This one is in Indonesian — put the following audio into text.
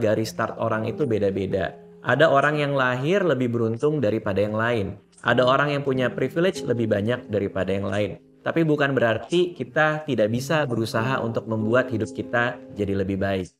garis start orang itu beda-beda. Ada orang yang lahir lebih beruntung daripada yang lain. Ada orang yang punya privilege lebih banyak daripada yang lain. Tapi bukan berarti kita tidak bisa berusaha untuk membuat hidup kita jadi lebih baik.